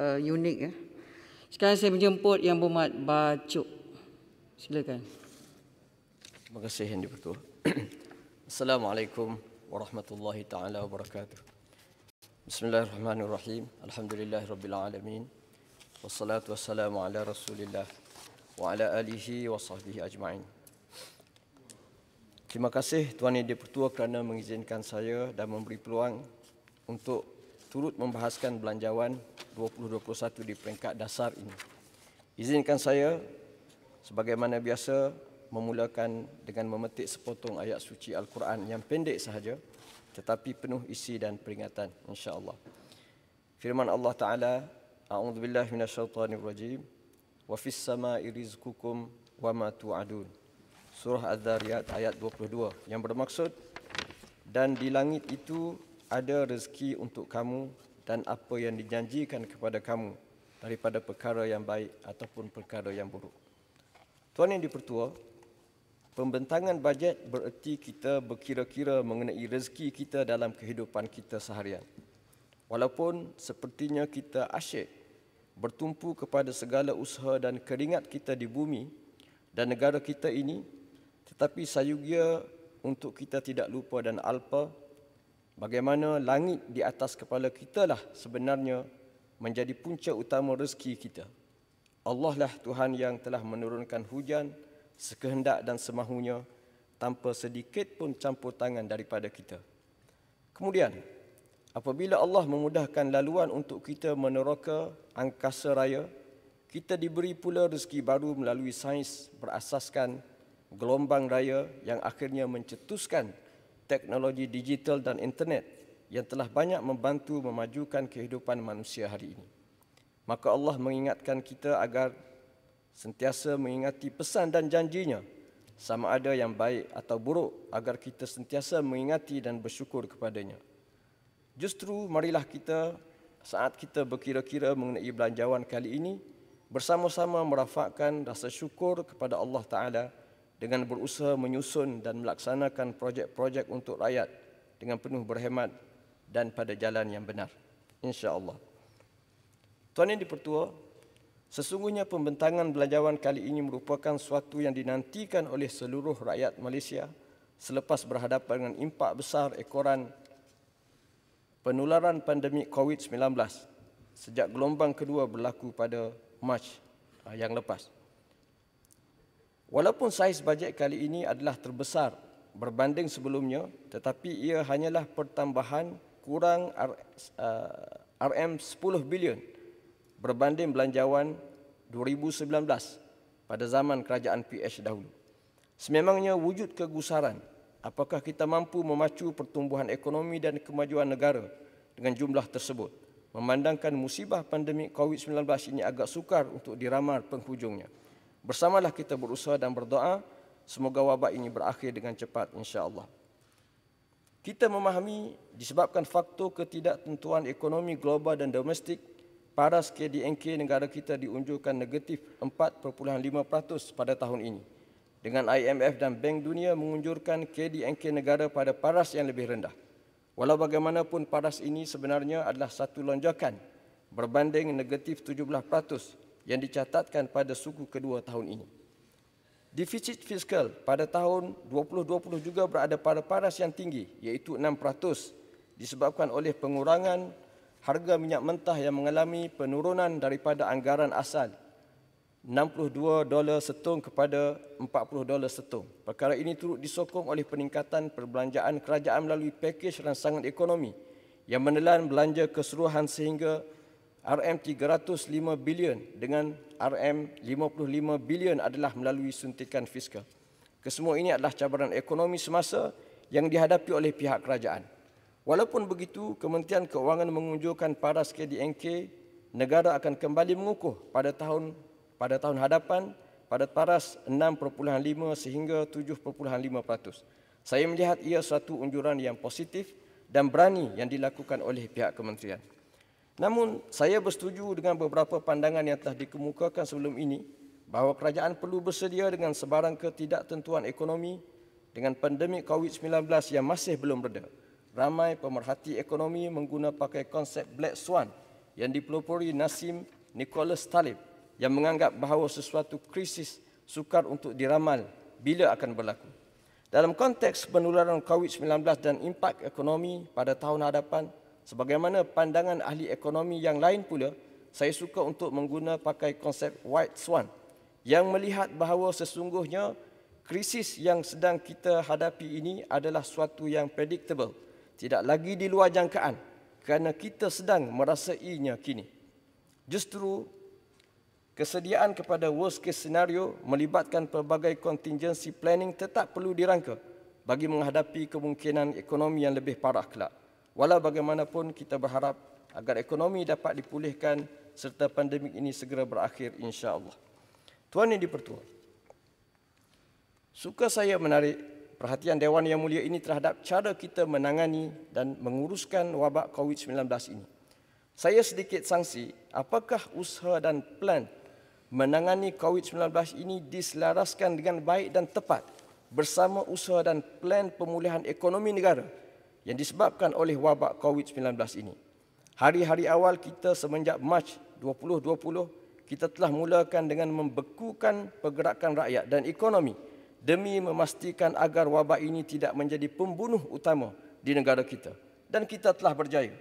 uh, unik. Ya. Sekarang saya menjemput Yang bermat Bacuk. Silakan. Terima kasih Yang Dipertua. Assalamualaikum warahmatullahi taala wabarakatuh. Bismillahirrahmanirrahim. Alhamdulillahirrabbilalamin. Wassalatu wassalamu ala rasulillah wa ala alihi wa sahbihi ajma'in. Terima kasih Tuan Yang Dipertua kerana mengizinkan saya dan memberi peluang untuk turut membahaskan belanjawan 2021 di peringkat dasar ini. Izinkan saya sebagaimana biasa memulakan dengan memetik sepotong ayat suci Al-Quran yang pendek sahaja tetapi penuh isi dan peringatan insya-Allah. Firman Allah Taala, A'udzu billahi minasyaitonir rajim. Wa fis sama'i rizqukum wa ma tu'adun. Surah Az-Zariyat ayat 22 yang bermaksud dan di langit itu ada rezeki untuk kamu dan apa yang dijanjikan kepada kamu daripada perkara yang baik ataupun perkara yang buruk. Tuan yang dipertua, pembentangan bajet bererti kita berkira-kira mengenai rezeki kita dalam kehidupan kita seharian. Walaupun sepertinya kita asyik bertumpu kepada segala usaha dan keringat kita di bumi dan negara kita ini, tetapi sayugia untuk kita tidak lupa dan alpa Bagaimana langit di atas kepala kita lah sebenarnya menjadi punca utama rezeki kita. Allah lah Tuhan yang telah menurunkan hujan sekehendak dan semahunya tanpa sedikit pun campur tangan daripada kita. Kemudian, apabila Allah memudahkan laluan untuk kita meneroka angkasa raya, kita diberi pula rezeki baru melalui sains berasaskan gelombang raya yang akhirnya mencetuskan teknologi digital dan internet yang telah banyak membantu memajukan kehidupan manusia hari ini. Maka Allah mengingatkan kita agar sentiasa mengingati pesan dan janjinya sama ada yang baik atau buruk agar kita sentiasa mengingati dan bersyukur kepadanya. Justru marilah kita saat kita berkira-kira mengenai belanjawan kali ini bersama-sama merafakkan rasa syukur kepada Allah Ta'ala dengan berusaha menyusun dan melaksanakan projek-projek untuk rakyat dengan penuh berhemat dan pada jalan yang benar. InsyaAllah. Tuan yang dipertua, sesungguhnya pembentangan belanjawan kali ini merupakan suatu yang dinantikan oleh seluruh rakyat Malaysia selepas berhadapan dengan impak besar ekoran penularan pandemik COVID-19 sejak gelombang kedua berlaku pada Mac ah, yang lepas. Walaupun saiz bajet kali ini adalah terbesar berbanding sebelumnya, tetapi ia hanyalah pertambahan kurang RM10 eh, bilion berbanding belanjawan 2019 pada zaman kerajaan PH dahulu. Sememangnya wujud kegusaran apakah kita mampu memacu pertumbuhan ekonomi dan kemajuan negara dengan jumlah tersebut. Memandangkan musibah pandemik COVID-19 ini agak sukar untuk diramal penghujungnya. Bersamalah kita berusaha dan berdoa semoga wabak ini berakhir dengan cepat insya-Allah. Kita memahami disebabkan faktor ketidaktentuan ekonomi global dan domestik paras KDNK negara kita diunjukkan negatif 4.5% pada tahun ini. Dengan IMF dan Bank Dunia mengunjurkan KDNK negara pada paras yang lebih rendah. Walau bagaimanapun paras ini sebenarnya adalah satu lonjakan berbanding negatif yang dicatatkan pada suku kedua tahun ini. Defisit fiskal pada tahun 2020 juga berada pada paras yang tinggi iaitu 6% disebabkan oleh pengurangan harga minyak mentah yang mengalami penurunan daripada anggaran asal 62 dolar setung kepada 40 dolar setung. Perkara ini turut disokong oleh peningkatan perbelanjaan kerajaan melalui pakej rangsangan ekonomi yang menelan belanja keseluruhan sehingga RM305 bilion dengan RM55 bilion adalah melalui suntikan fiskal. Kesemua ini adalah cabaran ekonomi semasa yang dihadapi oleh pihak kerajaan. Walaupun begitu, Kementerian Keuangan mengunjurkan paras KDNK negara akan kembali mengukuh pada tahun pada tahun hadapan pada paras 6.5 sehingga 7.5%. Saya melihat ia satu unjuran yang positif dan berani yang dilakukan oleh pihak kementerian. Namun saya bersetuju dengan beberapa pandangan yang telah dikemukakan sebelum ini bahawa kerajaan perlu bersedia dengan sebarang ketidaktentuan ekonomi dengan pandemik COVID-19 yang masih belum reda. Ramai pemerhati ekonomi menggunakan konsep Black Swan yang dipelopori Nassim Nicholas Taleb yang menganggap bahawa sesuatu krisis sukar untuk diramal bila akan berlaku. Dalam konteks penularan COVID-19 dan impak ekonomi pada tahun hadapan, Sebagaimana pandangan ahli ekonomi yang lain pula, saya suka untuk menggunakan pakai konsep white swan yang melihat bahawa sesungguhnya krisis yang sedang kita hadapi ini adalah suatu yang predictable, tidak lagi di luar jangkaan kerana kita sedang merasainya kini. Justru kesediaan kepada worst case scenario melibatkan pelbagai contingency planning tetap perlu dirangka bagi menghadapi kemungkinan ekonomi yang lebih parah kelak. Walau bagaimanapun kita berharap agar ekonomi dapat dipulihkan serta pandemik ini segera berakhir insya-Allah. Tuan yang dipertua. Suka saya menarik perhatian Dewan Yang Mulia ini terhadap cara kita menangani dan menguruskan wabak COVID-19 ini. Saya sedikit sangsi, apakah usaha dan plan menangani COVID-19 ini diselaraskan dengan baik dan tepat bersama usaha dan plan pemulihan ekonomi negara yang disebabkan oleh wabak COVID-19 ini. Hari-hari awal kita semenjak Mac 2020, kita telah mulakan dengan membekukan pergerakan rakyat dan ekonomi demi memastikan agar wabak ini tidak menjadi pembunuh utama di negara kita. Dan kita telah berjaya.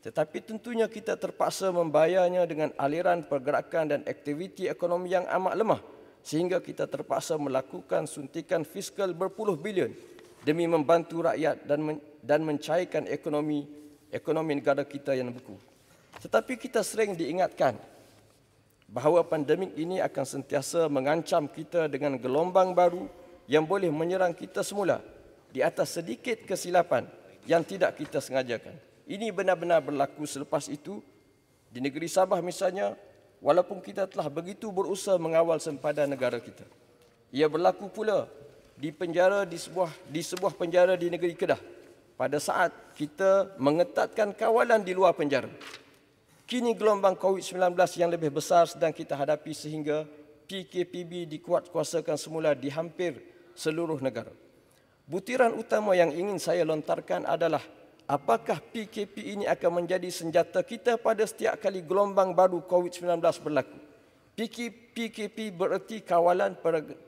Tetapi tentunya kita terpaksa membayarnya dengan aliran pergerakan dan aktiviti ekonomi yang amat lemah sehingga kita terpaksa melakukan suntikan fiskal berpuluh bilion demi membantu rakyat dan men- dan mencairkan ekonomi ekonomi negara kita yang beku. Tetapi kita sering diingatkan bahawa pandemik ini akan sentiasa mengancam kita dengan gelombang baru yang boleh menyerang kita semula di atas sedikit kesilapan yang tidak kita sengajakan. Ini benar-benar berlaku selepas itu di negeri Sabah misalnya walaupun kita telah begitu berusaha mengawal sempadan negara kita. Ia berlaku pula di penjara di sebuah di sebuah penjara di negeri Kedah pada saat kita mengetatkan kawalan di luar penjara. Kini gelombang COVID-19 yang lebih besar sedang kita hadapi sehingga PKPB dikuatkuasakan semula di hampir seluruh negara. Butiran utama yang ingin saya lontarkan adalah apakah PKP ini akan menjadi senjata kita pada setiap kali gelombang baru COVID-19 berlaku. PKP bererti kawalan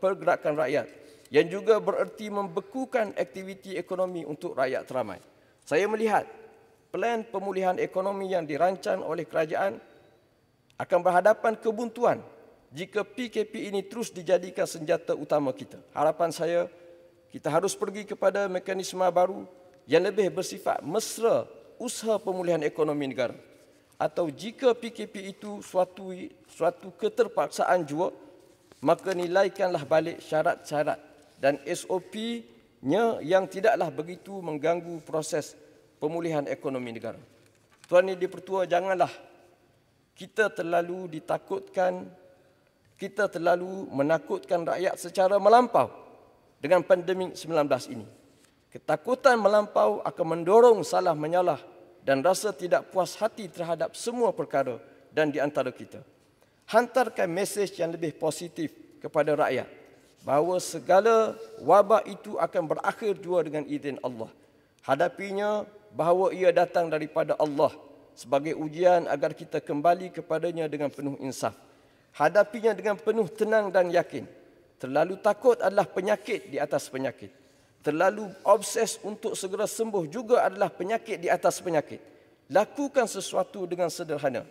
pergerakan rakyat yang juga bererti membekukan aktiviti ekonomi untuk rakyat teramai. Saya melihat plan pemulihan ekonomi yang dirancang oleh kerajaan akan berhadapan kebuntuan jika PKP ini terus dijadikan senjata utama kita. Harapan saya, kita harus pergi kepada mekanisme baru yang lebih bersifat mesra usaha pemulihan ekonomi negara. Atau jika PKP itu suatu, suatu keterpaksaan jua, maka nilaikanlah balik syarat-syarat dan SOP-nya yang tidaklah begitu mengganggu proses pemulihan ekonomi negara. Tuan Yang Dipertua, janganlah kita terlalu ditakutkan, kita terlalu menakutkan rakyat secara melampau dengan pandemik 19 ini. Ketakutan melampau akan mendorong salah menyalah dan rasa tidak puas hati terhadap semua perkara dan di antara kita. Hantarkan mesej yang lebih positif kepada rakyat bahawa segala wabak itu akan berakhir juga dengan izin Allah. Hadapinya bahawa ia datang daripada Allah sebagai ujian agar kita kembali kepadanya dengan penuh insaf. Hadapinya dengan penuh tenang dan yakin. Terlalu takut adalah penyakit di atas penyakit. Terlalu obses untuk segera sembuh juga adalah penyakit di atas penyakit. Lakukan sesuatu dengan sederhana.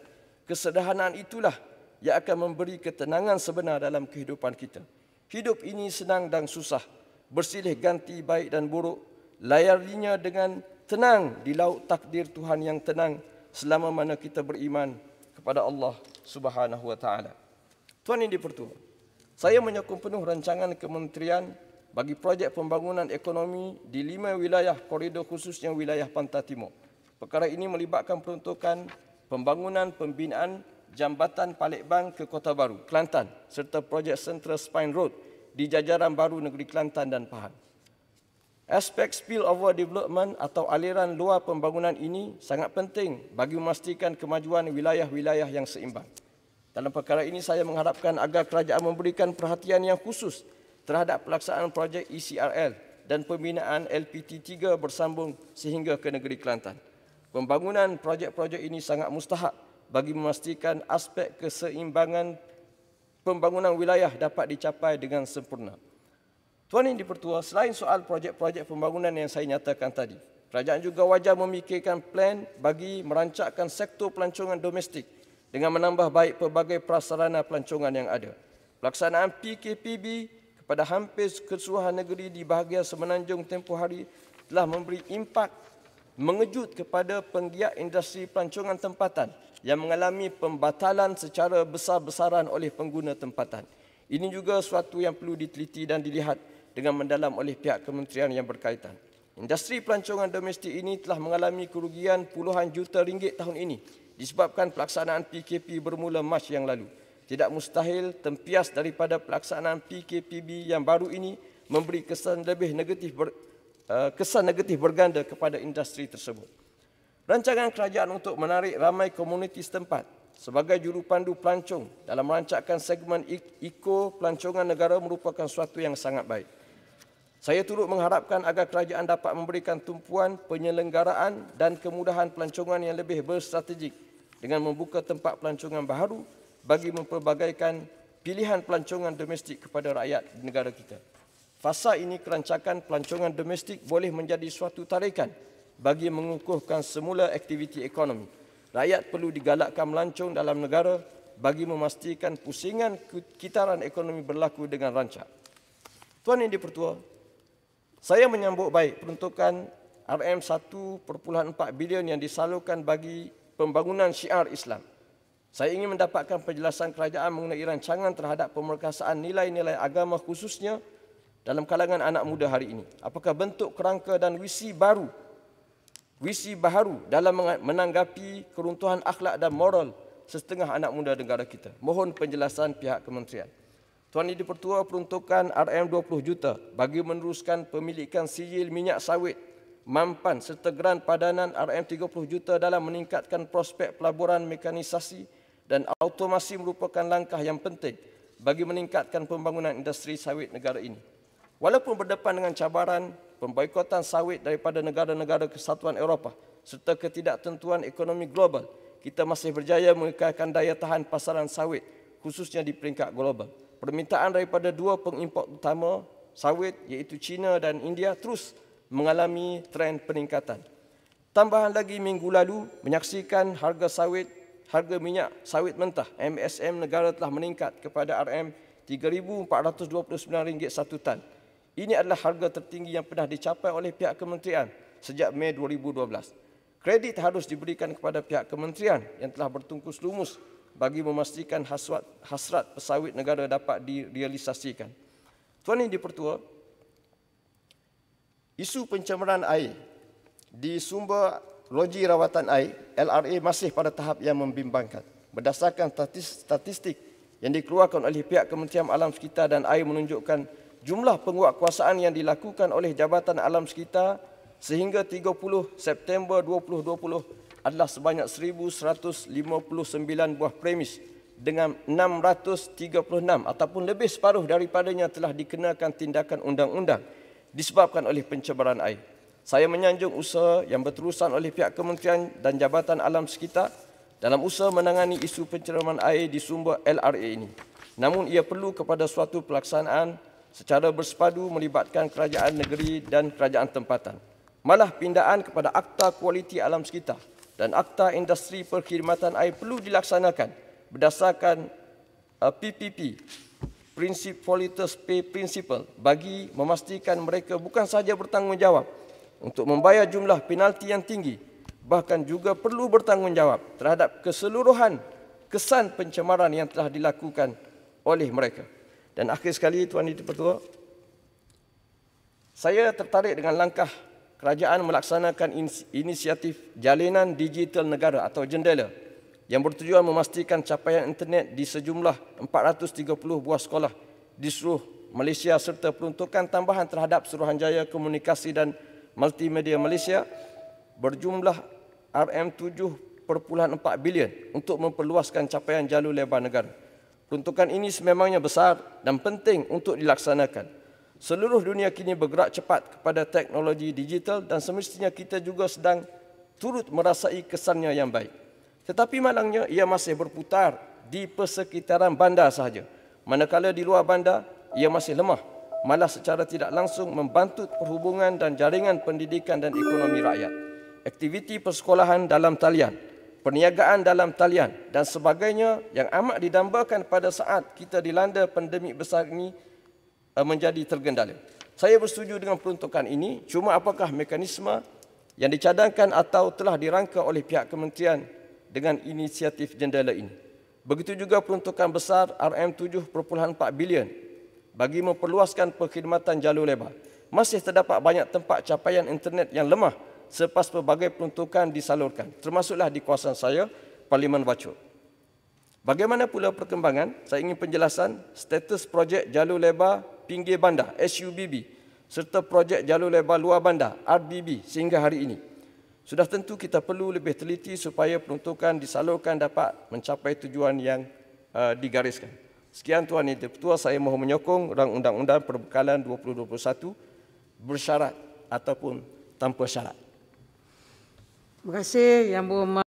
Kesederhanaan itulah yang akan memberi ketenangan sebenar dalam kehidupan kita. Hidup ini senang dan susah, bersilih ganti baik dan buruk, layarinya dengan tenang di laut takdir Tuhan yang tenang selama mana kita beriman kepada Allah Subhanahu wa taala. Tuan ini pertua. Saya menyokong penuh rancangan kementerian bagi projek pembangunan ekonomi di lima wilayah koridor khususnya wilayah Pantai Timur. Perkara ini melibatkan peruntukan pembangunan pembinaan Jambatan Palekbang ke Kota Baru, Kelantan serta projek Central Spine Road di jajaran baru negeri Kelantan dan Pahang. Aspek spillover development atau aliran luar pembangunan ini sangat penting bagi memastikan kemajuan wilayah-wilayah yang seimbang. Dalam perkara ini saya mengharapkan agar kerajaan memberikan perhatian yang khusus terhadap pelaksanaan projek ECRL dan pembinaan LPT3 bersambung sehingga ke negeri Kelantan. Pembangunan projek-projek ini sangat mustahak bagi memastikan aspek keseimbangan pembangunan wilayah dapat dicapai dengan sempurna. Tuan Yang Dipertua, selain soal projek-projek pembangunan yang saya nyatakan tadi, kerajaan juga wajar memikirkan plan bagi merancangkan sektor pelancongan domestik dengan menambah baik pelbagai prasarana pelancongan yang ada. Pelaksanaan PKPB kepada hampir keseluruhan negeri di bahagian semenanjung tempoh hari telah memberi impak mengejut kepada penggiat industri pelancongan tempatan yang mengalami pembatalan secara besar-besaran oleh pengguna tempatan. Ini juga suatu yang perlu diteliti dan dilihat dengan mendalam oleh pihak kementerian yang berkaitan. Industri pelancongan domestik ini telah mengalami kerugian puluhan juta ringgit tahun ini disebabkan pelaksanaan PKP bermula Mac yang lalu. Tidak mustahil tempias daripada pelaksanaan PKPB yang baru ini memberi kesan lebih negatif ber, eh, kesan negatif berganda kepada industri tersebut. Rancangan kerajaan untuk menarik ramai komuniti setempat sebagai juru pandu pelancong dalam merancangkan segmen eko pelancongan negara merupakan suatu yang sangat baik. Saya turut mengharapkan agar kerajaan dapat memberikan tumpuan penyelenggaraan dan kemudahan pelancongan yang lebih berstrategik dengan membuka tempat pelancongan baru bagi memperbagaikan pilihan pelancongan domestik kepada rakyat negara kita. Fasa ini kerancangan pelancongan domestik boleh menjadi suatu tarikan bagi mengukuhkan semula aktiviti ekonomi. Rakyat perlu digalakkan melancong dalam negara bagi memastikan pusingan kitaran ekonomi berlaku dengan rancak. Tuan Yang Dipertua, saya menyambut baik peruntukan RM1.4 bilion yang disalurkan bagi pembangunan syiar Islam. Saya ingin mendapatkan penjelasan kerajaan mengenai rancangan terhadap pemerkasaan nilai-nilai agama khususnya dalam kalangan anak muda hari ini. Apakah bentuk kerangka dan visi baru visi baru dalam menanggapi keruntuhan akhlak dan moral setengah anak muda negara kita. Mohon penjelasan pihak kementerian. Tuan Yang Pertua peruntukan RM20 juta bagi meneruskan pemilikan sijil minyak sawit mampan serta geran padanan RM30 juta dalam meningkatkan prospek pelaburan mekanisasi dan automasi merupakan langkah yang penting bagi meningkatkan pembangunan industri sawit negara ini. Walaupun berdepan dengan cabaran pemboikotan sawit daripada negara-negara kesatuan Eropah serta ketidaktentuan ekonomi global, kita masih berjaya mengekalkan daya tahan pasaran sawit khususnya di peringkat global. Permintaan daripada dua pengimport utama sawit iaitu China dan India terus mengalami tren peningkatan. Tambahan lagi minggu lalu menyaksikan harga sawit, harga minyak sawit mentah MSM negara telah meningkat kepada RM3429 satu tan. Ini adalah harga tertinggi yang pernah dicapai oleh pihak kementerian sejak Mei 2012. Kredit harus diberikan kepada pihak kementerian yang telah bertungkus lumus bagi memastikan hasrat, hasrat pesawit negara dapat direalisasikan. Tuan Yang pertua, isu pencemaran air di sumber logi rawatan air LRA masih pada tahap yang membimbangkan. Berdasarkan statistik yang dikeluarkan oleh pihak Kementerian Alam Sekitar dan Air menunjukkan jumlah penguatkuasaan yang dilakukan oleh Jabatan Alam Sekitar sehingga 30 September 2020 adalah sebanyak 1,159 buah premis dengan 636 ataupun lebih separuh daripadanya telah dikenakan tindakan undang-undang disebabkan oleh pencemaran air. Saya menyanjung usaha yang berterusan oleh pihak kementerian dan Jabatan Alam Sekitar dalam usaha menangani isu pencemaran air di sumber LRA ini. Namun ia perlu kepada suatu pelaksanaan secara bersepadu melibatkan kerajaan negeri dan kerajaan tempatan. Malah pindaan kepada Akta Kualiti Alam Sekitar dan Akta Industri Perkhidmatan Air perlu dilaksanakan berdasarkan uh, PPP, Prinsip Politis Pay Principle bagi memastikan mereka bukan sahaja bertanggungjawab untuk membayar jumlah penalti yang tinggi bahkan juga perlu bertanggungjawab terhadap keseluruhan kesan pencemaran yang telah dilakukan oleh mereka. Dan akhir sekali Tuan itu Pertua, saya tertarik dengan langkah kerajaan melaksanakan inisiatif jalinan digital negara atau jendela yang bertujuan memastikan capaian internet di sejumlah 430 buah sekolah di seluruh Malaysia serta peruntukan tambahan terhadap Suruhanjaya Komunikasi dan Multimedia Malaysia berjumlah RM7.4 bilion untuk memperluaskan capaian jalur lebar negara. Peruntukan ini sememangnya besar dan penting untuk dilaksanakan. Seluruh dunia kini bergerak cepat kepada teknologi digital dan semestinya kita juga sedang turut merasai kesannya yang baik. Tetapi malangnya ia masih berputar di persekitaran bandar sahaja. Manakala di luar bandar, ia masih lemah. Malah secara tidak langsung membantut perhubungan dan jaringan pendidikan dan ekonomi rakyat. Aktiviti persekolahan dalam talian perniagaan dalam talian dan sebagainya yang amat didambakan pada saat kita dilanda pandemik besar ini eh, menjadi tergendala. Saya bersetuju dengan peruntukan ini, cuma apakah mekanisme yang dicadangkan atau telah dirangka oleh pihak kementerian dengan inisiatif jendela ini. Begitu juga peruntukan besar RM7.4 bilion bagi memperluaskan perkhidmatan jalur lebar. Masih terdapat banyak tempat capaian internet yang lemah selepas pelbagai peruntukan disalurkan, termasuklah di kawasan saya, Parlimen Wacu. Bagaimana pula perkembangan, saya ingin penjelasan status projek jalur lebar pinggir bandar, SUBB, serta projek jalur lebar luar bandar, RBB, sehingga hari ini. Sudah tentu kita perlu lebih teliti supaya peruntukan disalurkan dapat mencapai tujuan yang uh, digariskan. Sekian Tuan Yang Ketua, saya mohon menyokong Rang Undang-Undang Perbekalan 2021 bersyarat ataupun tanpa syarat. Terima kasih Yang Berhormat.